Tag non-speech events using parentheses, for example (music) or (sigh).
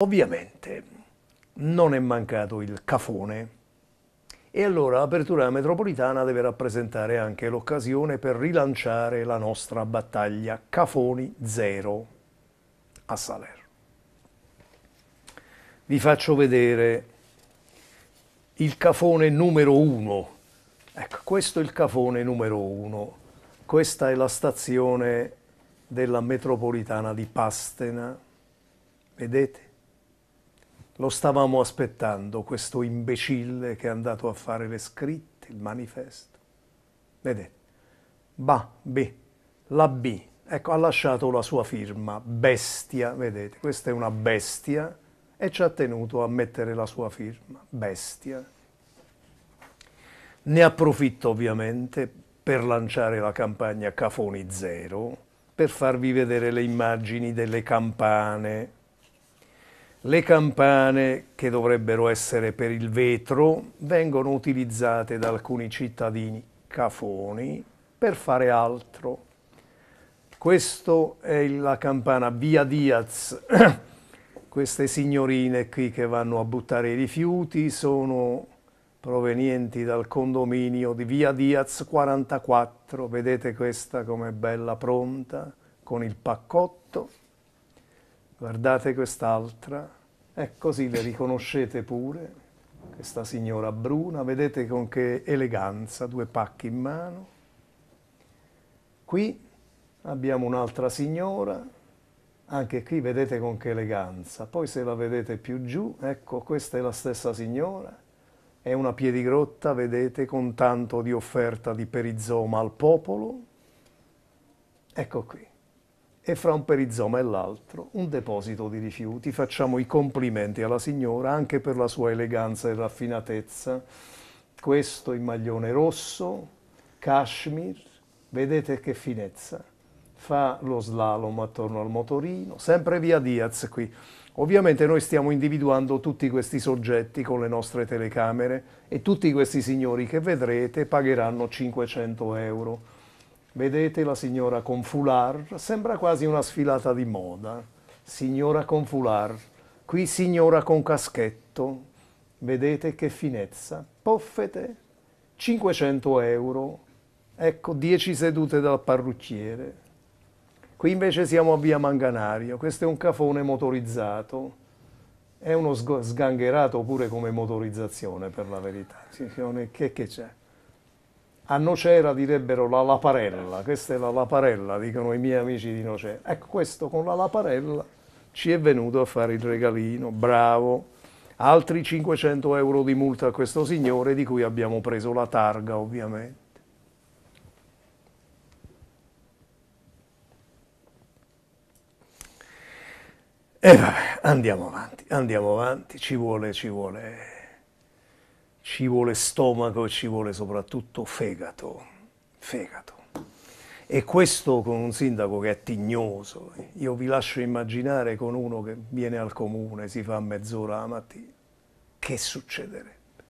Ovviamente non è mancato il cafone e allora l'apertura metropolitana deve rappresentare anche l'occasione per rilanciare la nostra battaglia Cafoni Zero a Salerno. Vi faccio vedere il cafone numero uno. Ecco, questo è il cafone numero uno. Questa è la stazione della metropolitana di Pastena. Vedete? Lo stavamo aspettando, questo imbecille che è andato a fare le scritte, il manifesto. Vedete? Ba, B, la B. Ecco, ha lasciato la sua firma, bestia, vedete, questa è una bestia e ci ha tenuto a mettere la sua firma, bestia. Ne approfitto ovviamente per lanciare la campagna Cafoni Zero, per farvi vedere le immagini delle campane, le campane, che dovrebbero essere per il vetro, vengono utilizzate da alcuni cittadini cafoni per fare altro. Questa è la campana Via Diaz. (coughs) Queste signorine qui che vanno a buttare i rifiuti sono provenienti dal condominio di Via Diaz 44. Vedete questa com'è bella pronta con il paccotto guardate quest'altra, e così le riconoscete pure, questa signora bruna, vedete con che eleganza, due pacchi in mano. Qui abbiamo un'altra signora, anche qui vedete con che eleganza, poi se la vedete più giù, ecco questa è la stessa signora, è una piedigrotta, vedete, con tanto di offerta di perizoma al popolo, ecco qui e fra un perizoma e l'altro un deposito di rifiuti. Facciamo i complimenti alla signora anche per la sua eleganza e raffinatezza. Questo in maglione rosso, cashmere, vedete che finezza. Fa lo slalom attorno al motorino, sempre via Diaz qui. Ovviamente noi stiamo individuando tutti questi soggetti con le nostre telecamere e tutti questi signori che vedrete pagheranno 500 euro Vedete la signora con foulard, sembra quasi una sfilata di moda. Signora con foulard, qui signora con caschetto. Vedete che finezza. Poffete, 500 euro. Ecco, 10 sedute dal parrucchiere. Qui invece siamo a via Manganario, questo è un cafone motorizzato. È uno sgangherato pure come motorizzazione, per la verità. Che c'è? a Nocera direbbero la laparella, questa è la laparella, dicono i miei amici di Nocera. Ecco, questo con la laparella ci è venuto a fare il regalino, bravo. Altri 500 euro di multa a questo signore di cui abbiamo preso la targa ovviamente. E vabbè, andiamo avanti, andiamo avanti, ci vuole, ci vuole ci vuole stomaco e ci vuole soprattutto fegato, fegato. E questo con un sindaco che è tignoso. Io vi lascio immaginare con uno che viene al comune, si fa mezz'ora la mattina, che succederà?